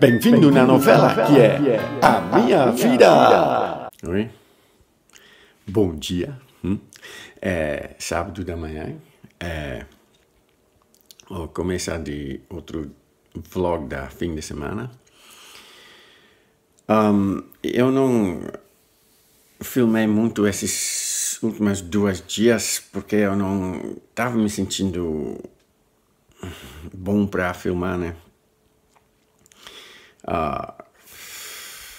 Bem-vindo na novela, é que é, A Minha, vida. Oi. Bom dia. Hum? É sábado da manhã. É, vou começar de outro vlog da fim de semana. Um, eu não filmei muito esses últimos dois dias porque eu não estava me sentindo bom para filmar, né? ah,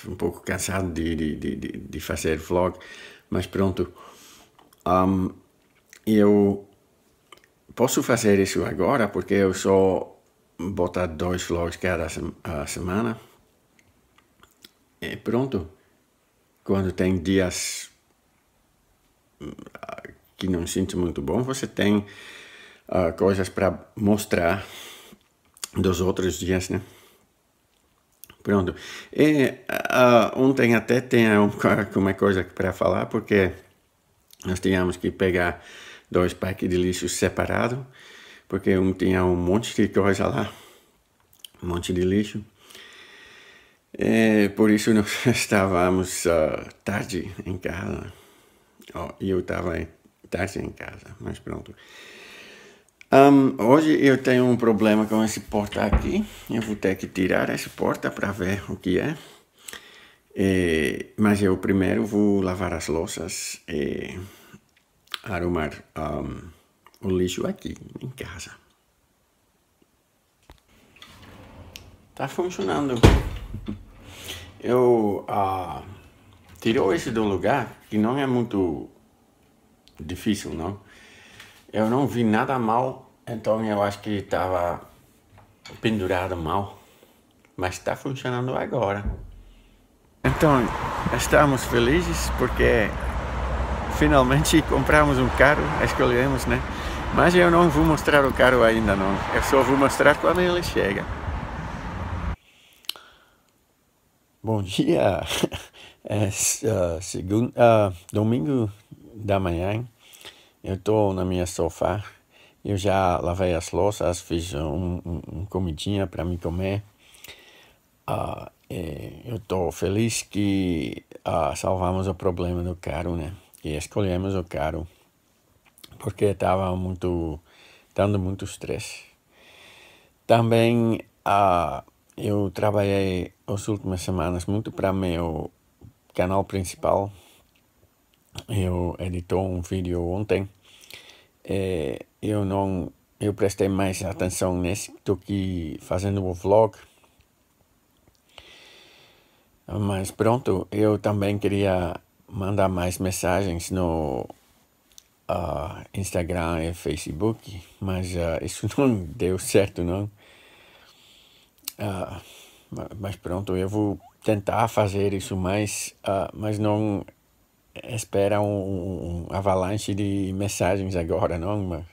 um pouco cansado de, de, de, de fazer vlog, mas pronto. Um, eu posso fazer isso agora porque eu só botar dois vlogs cada semana. E pronto. Quando tem dias ah, que não sinto muito bom, você tem uh, coisas para mostrar dos outros dias, né? Pronto. E, uh, ontem até tenho uma coisa para falar, porque nós tínhamos que pegar dois packs de lixo separados, porque um tinha um monte de coisa lá, um monte de lixo. E por isso nós estávamos uh, tarde em casa. Oh, eu estava tarde em casa, mas pronto. Um, hoje eu tenho um problema com esse porta aqui. Eu vou ter que tirar esse porta para ver o que é. E, é, mas eu primeiro vou lavar as louças e arrumar um, o lixo aqui em casa. Tá funcionando. Eu uh, tirou esse do lugar que não é muito difícil, não? Eu não vi nada mal, então eu acho que estava pendurado mal, mas está funcionando agora. Então, estamos felizes porque finalmente compramos um carro, escolhemos, né? Mas eu não vou mostrar o carro ainda não, eu só vou mostrar quando ele chega. Bom dia, é uh, ah, segundo, uh, ah, domingo da manhã, eu estou na minha sofá, eu já lavei as louças, fiz um, um, um comidinha para me comer. Ah, é, eu estou feliz que ah, salvamos o problema do caro né? Que escolhemos o caro porque estava muito, dando muito estresse. Também ah, eu trabalhei as últimas semanas muito para meu canal principal eu editou um vídeo ontem. É, eu não, eu prestei mais atenção nesse, do que fazendo o vlog. Mas pronto, eu também queria mandar mais mensagens no uh, Instagram e Facebook, mas uh, isso não deu certo não. Uh, mas pronto, eu vou tentar fazer isso mais, mas não espera um, um, avalanche de mensagens agora, não? Mas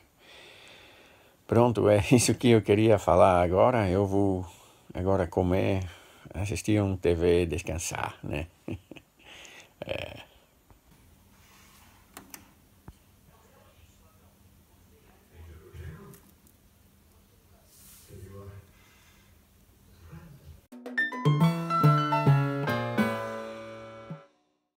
pronto, é isso que eu queria falar agora. Eu vou agora comer, assistir um TV, descansar, né? é.